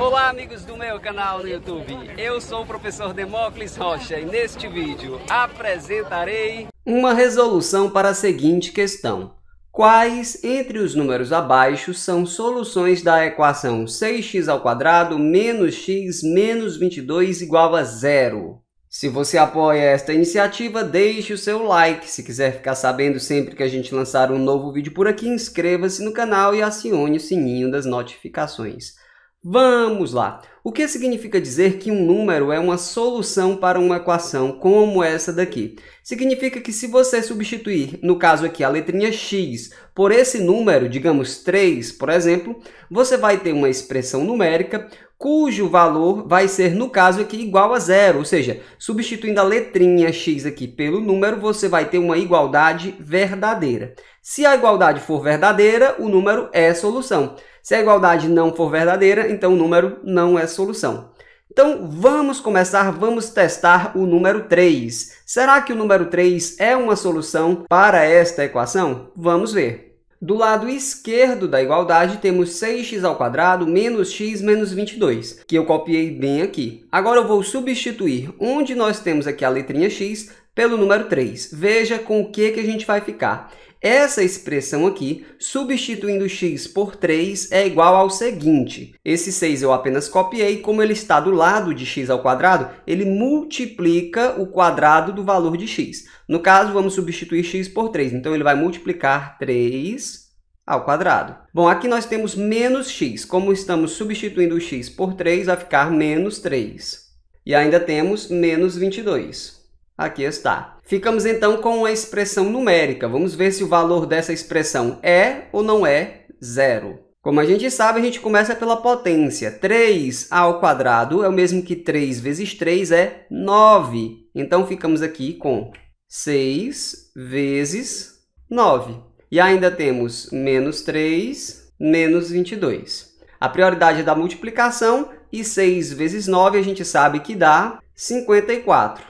Olá amigos do meu canal no YouTube, eu sou o professor Demócles Rocha e neste vídeo apresentarei uma resolução para a seguinte questão. Quais, entre os números abaixo, são soluções da equação 6x² menos x menos 22 igual a zero? Se você apoia esta iniciativa, deixe o seu like. Se quiser ficar sabendo sempre que a gente lançar um novo vídeo por aqui, inscreva-se no canal e acione o sininho das notificações. Vamos lá! O que significa dizer que um número é uma solução para uma equação como essa daqui? Significa que se você substituir, no caso aqui, a letrinha x por esse número, digamos 3, por exemplo, você vai ter uma expressão numérica cujo valor vai ser, no caso aqui, igual a zero. Ou seja, substituindo a letrinha x aqui pelo número, você vai ter uma igualdade verdadeira. Se a igualdade for verdadeira, o número é solução. Se a igualdade não for verdadeira, então o número não é solução. Então, vamos começar, vamos testar o número 3. Será que o número 3 é uma solução para esta equação? Vamos ver. Do lado esquerdo da igualdade, temos 6x² menos x menos 22, que eu copiei bem aqui. Agora eu vou substituir onde nós temos aqui a letrinha x pelo número 3. Veja com o que, que a gente vai ficar. Essa expressão aqui, substituindo x por 3, é igual ao seguinte. Esse 6 eu apenas copiei, como ele está do lado de x ele multiplica o quadrado do valor de x. No caso, vamos substituir x por 3, então ele vai multiplicar 3 ao quadrado. Bom, aqui nós temos menos x. Como estamos substituindo x por 3, vai ficar menos 3. E ainda temos menos 22. Aqui está. Ficamos então com a expressão numérica. Vamos ver se o valor dessa expressão é ou não é zero. Como a gente sabe, a gente começa pela potência. 3 ao quadrado é o mesmo que 3 vezes 3 é 9. Então, ficamos aqui com 6 vezes 9. E ainda temos menos 3, menos 22. A prioridade é da multiplicação e 6 vezes 9 a gente sabe que dá 54.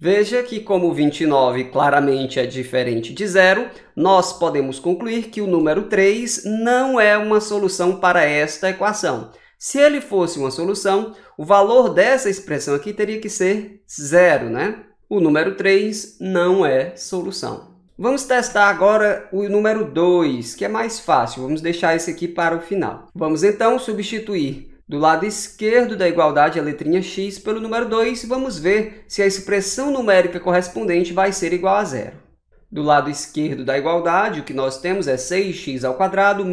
Veja que como 29 claramente é diferente de zero, nós podemos concluir que o número 3 não é uma solução para esta equação. Se ele fosse uma solução, o valor dessa expressão aqui teria que ser zero, né? O número 3 não é solução. Vamos testar agora o número 2, que é mais fácil. Vamos deixar esse aqui para o final. Vamos então substituir do lado esquerdo da igualdade, a letrinha x pelo número 2, vamos ver se a expressão numérica correspondente vai ser igual a zero. Do lado esquerdo da igualdade, o que nós temos é 6x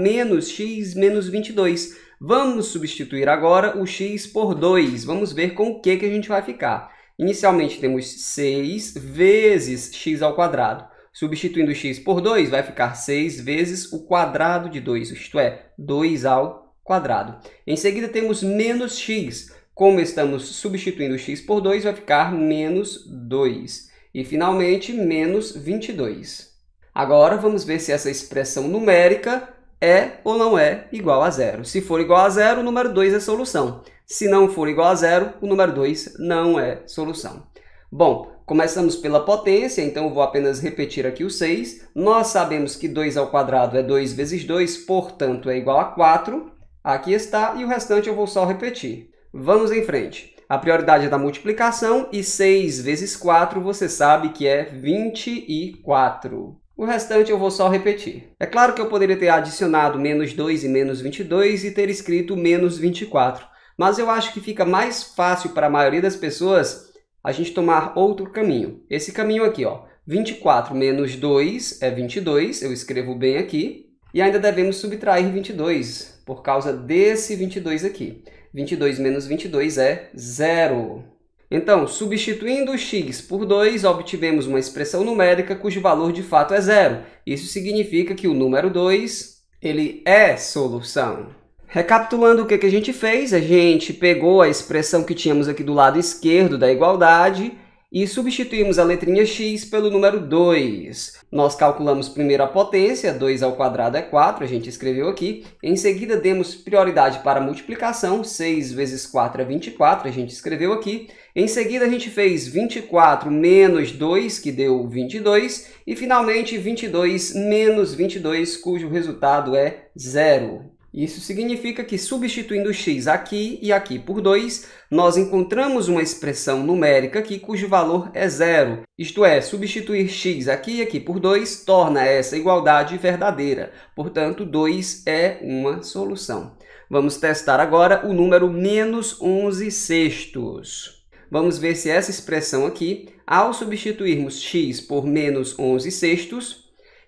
menos x menos 22. Vamos substituir agora o x por 2. Vamos ver com o que, que a gente vai ficar. Inicialmente temos 6 vezes x ao quadrado. Substituindo x por 2, vai ficar 6 vezes o quadrado de 2, isto é, 2 ao quadrado. Em seguida temos menos x. Como estamos substituindo x por 2, vai ficar menos 2. E finalmente, menos 22. Agora vamos ver se essa expressão numérica é ou não é igual a zero. Se for igual a zero, o número 2 é solução. Se não for igual a zero, o número 2 não é solução. Bom, começamos pela potência, então eu vou apenas repetir aqui o 6. Nós sabemos que 2 ao quadrado é 2 vezes 2, portanto é igual a 4. Aqui está e o restante eu vou só repetir. Vamos em frente. A prioridade é da multiplicação e 6 vezes 4 você sabe que é 24. O restante eu vou só repetir. É claro que eu poderia ter adicionado menos 2 e menos 22 e ter escrito menos 24, mas eu acho que fica mais fácil para a maioria das pessoas a gente tomar outro caminho. Esse caminho aqui, ó. 24 menos 2 é 22, eu escrevo bem aqui, e ainda devemos subtrair 22 por causa desse 22 aqui. 22 menos 22 é zero. Então, substituindo o x por 2, obtivemos uma expressão numérica cujo valor de fato é zero. Isso significa que o número 2 ele é solução. Recapitulando o que, que a gente fez, a gente pegou a expressão que tínhamos aqui do lado esquerdo da igualdade, e substituímos a letrinha x pelo número 2. Nós calculamos primeiro a potência, 2 ao quadrado é 4, a gente escreveu aqui. Em seguida, demos prioridade para a multiplicação, 6 vezes 4 é 24, a gente escreveu aqui. Em seguida, a gente fez 24 menos 2, que deu 22. E, finalmente, 22 menos 22, cujo resultado é zero. Isso significa que substituindo x aqui e aqui por 2, nós encontramos uma expressão numérica aqui cujo valor é zero. Isto é, substituir x aqui e aqui por 2 torna essa igualdade verdadeira. Portanto, 2 é uma solução. Vamos testar agora o número menos 11 sextos. Vamos ver se essa expressão aqui, ao substituirmos x por menos 11 sextos,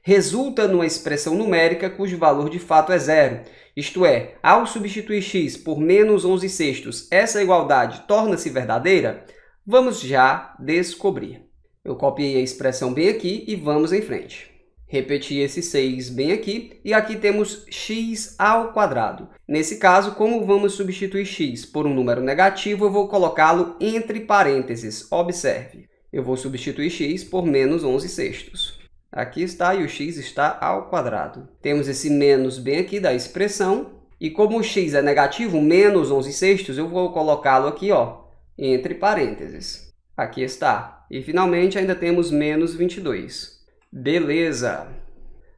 resulta numa expressão numérica cujo valor de fato é zero. Isto é, ao substituir x por menos 11 sextos, essa igualdade torna-se verdadeira? Vamos já descobrir. Eu copiei a expressão bem aqui e vamos em frente. Repeti esse 6 bem aqui e aqui temos x ao quadrado. Nesse caso, como vamos substituir x por um número negativo, eu vou colocá-lo entre parênteses. Observe, eu vou substituir x por menos 11 sextos. Aqui está e o x está ao quadrado. Temos esse menos bem aqui da expressão. E como o x é negativo, menos 11 sextos, eu vou colocá-lo aqui, ó, entre parênteses. Aqui está. E finalmente ainda temos menos 22. Beleza!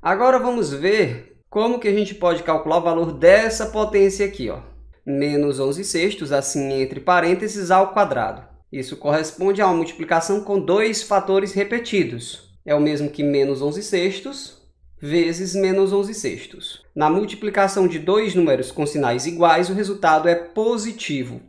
Agora vamos ver como que a gente pode calcular o valor dessa potência aqui, ó. Menos 11 sextos, assim entre parênteses, ao quadrado. Isso corresponde a uma multiplicação com dois fatores repetidos é o mesmo que menos 11 sextos vezes menos 11 sextos. Na multiplicação de dois números com sinais iguais, o resultado é positivo.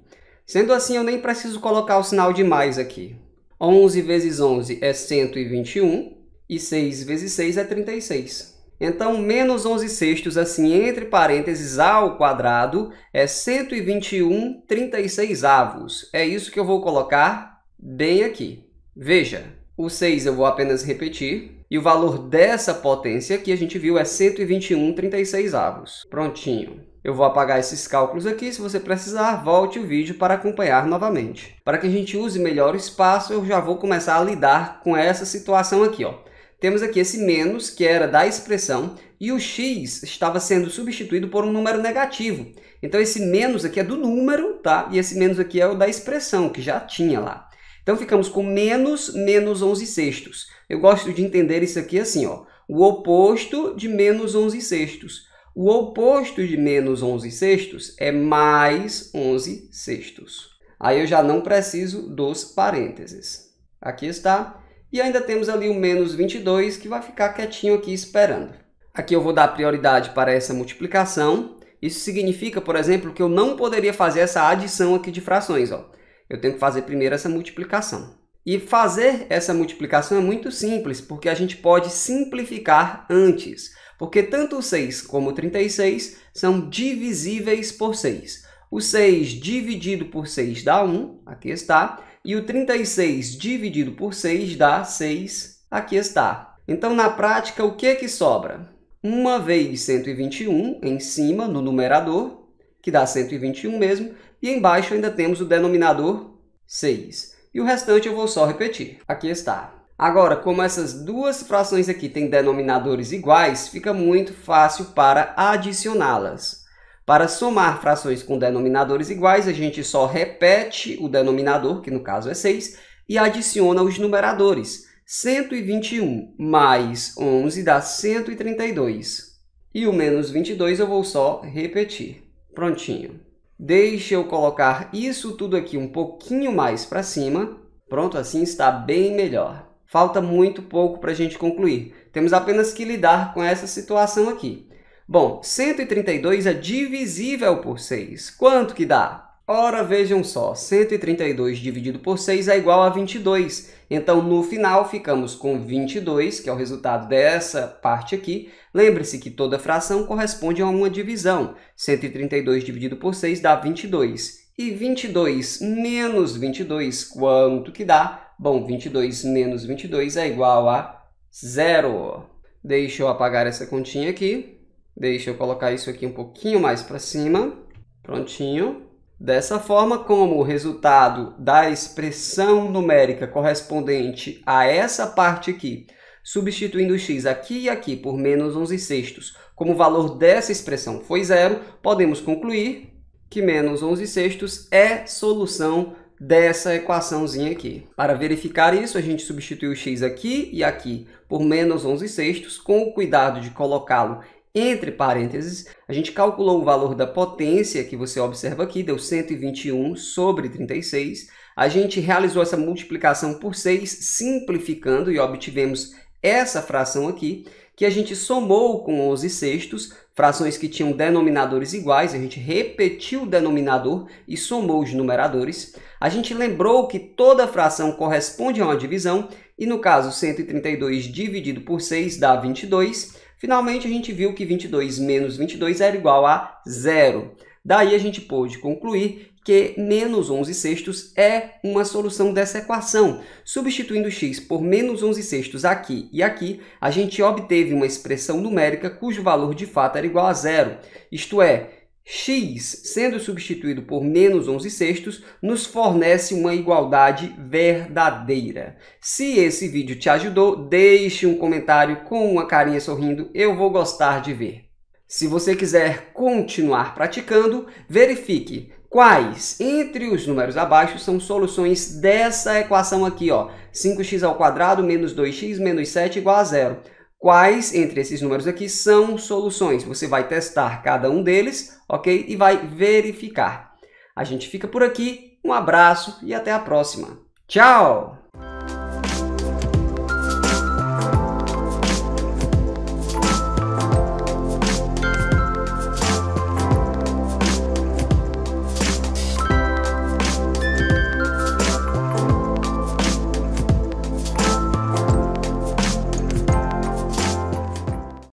Sendo assim, eu nem preciso colocar o sinal de mais aqui. 11 vezes 11 é 121 e 6 vezes 6 é 36. Então, menos 11 sextos, assim, entre parênteses, ao quadrado, é 121 36 avos. É isso que eu vou colocar bem aqui. Veja, o 6 eu vou apenas repetir. E o valor dessa potência que a gente viu é 121,36 avos. Prontinho. Eu vou apagar esses cálculos aqui, se você precisar, volte o vídeo para acompanhar novamente. Para que a gente use melhor o espaço, eu já vou começar a lidar com essa situação aqui. Ó. Temos aqui esse menos, que era da expressão, e o x estava sendo substituído por um número negativo. Então esse menos aqui é do número, tá? e esse menos aqui é o da expressão, que já tinha lá. Então ficamos com menos menos 11 sextos. Eu gosto de entender isso aqui assim, ó. O oposto de menos 11 sextos. O oposto de menos 11 sextos é mais 11 sextos. Aí eu já não preciso dos parênteses. Aqui está. E ainda temos ali o menos 22, que vai ficar quietinho aqui esperando. Aqui eu vou dar prioridade para essa multiplicação. Isso significa, por exemplo, que eu não poderia fazer essa adição aqui de frações. Ó eu tenho que fazer primeiro essa multiplicação. E fazer essa multiplicação é muito simples, porque a gente pode simplificar antes. Porque tanto o 6 como o 36 são divisíveis por 6. O 6 dividido por 6 dá 1, aqui está. E o 36 dividido por 6 dá 6, aqui está. Então, na prática, o que, que sobra? 1 vez 121 em cima, no numerador, que dá 121 mesmo, e embaixo ainda temos o denominador 6. E o restante eu vou só repetir. Aqui está. Agora, como essas duas frações aqui têm denominadores iguais, fica muito fácil para adicioná-las. Para somar frações com denominadores iguais, a gente só repete o denominador, que no caso é 6, e adiciona os numeradores. 121 mais 11 dá 132. E o menos 22 eu vou só repetir. Prontinho. Deixa eu colocar isso tudo aqui um pouquinho mais para cima. Pronto, assim está bem melhor. Falta muito pouco para a gente concluir. Temos apenas que lidar com essa situação aqui. Bom, 132 é divisível por 6. Quanto que dá? Ora, vejam só, 132 dividido por 6 é igual a 22. Então, no final, ficamos com 22, que é o resultado dessa parte aqui. Lembre-se que toda fração corresponde a uma divisão. 132 dividido por 6 dá 22. E 22 menos 22, quanto que dá? Bom, 22 menos 22 é igual a zero. Deixa eu apagar essa continha aqui. Deixa eu colocar isso aqui um pouquinho mais para cima. Prontinho. Dessa forma, como o resultado da expressão numérica correspondente a essa parte aqui, substituindo x aqui e aqui por menos 11 sextos, como o valor dessa expressão foi zero, podemos concluir que menos 11 sextos é solução dessa equaçãozinha aqui. Para verificar isso, a gente substitui o x aqui e aqui por menos 11 sextos, com o cuidado de colocá-lo entre parênteses, a gente calculou o valor da potência que você observa aqui, deu 121 sobre 36. A gente realizou essa multiplicação por 6, simplificando e obtivemos essa fração aqui, que a gente somou com 11 sextos, frações que tinham denominadores iguais, a gente repetiu o denominador e somou os numeradores. A gente lembrou que toda fração corresponde a uma divisão, e no caso 132 dividido por 6 dá 22, Finalmente, a gente viu que 22 menos 22 era igual a zero. Daí, a gente pôde concluir que menos 11 sextos é uma solução dessa equação. Substituindo x por menos 11 sextos aqui e aqui, a gente obteve uma expressão numérica cujo valor de fato era igual a zero. Isto é, x sendo substituído por menos 11 sextos nos fornece uma igualdade verdadeira. Se esse vídeo te ajudou, deixe um comentário com uma carinha sorrindo, eu vou gostar de ver. Se você quiser continuar praticando, verifique quais entre os números abaixo são soluções dessa equação aqui, ó, 5x ao quadrado menos 2x menos 7 igual a zero quais entre esses números aqui são soluções. Você vai testar cada um deles, ok? E vai verificar. A gente fica por aqui. Um abraço e até a próxima. Tchau!